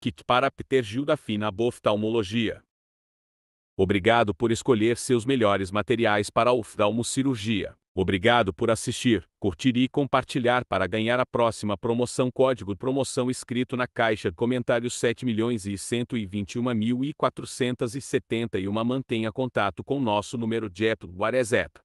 Kit para Peter Gilda Fina Oftalmologia. Obrigado por escolher seus melhores materiais para a oftalmocirurgia. Obrigado por assistir, curtir e compartilhar para ganhar a próxima promoção. Código promoção escrito na caixa de comentários 7.121.471. Mantenha contato com nosso número de WhatsApp.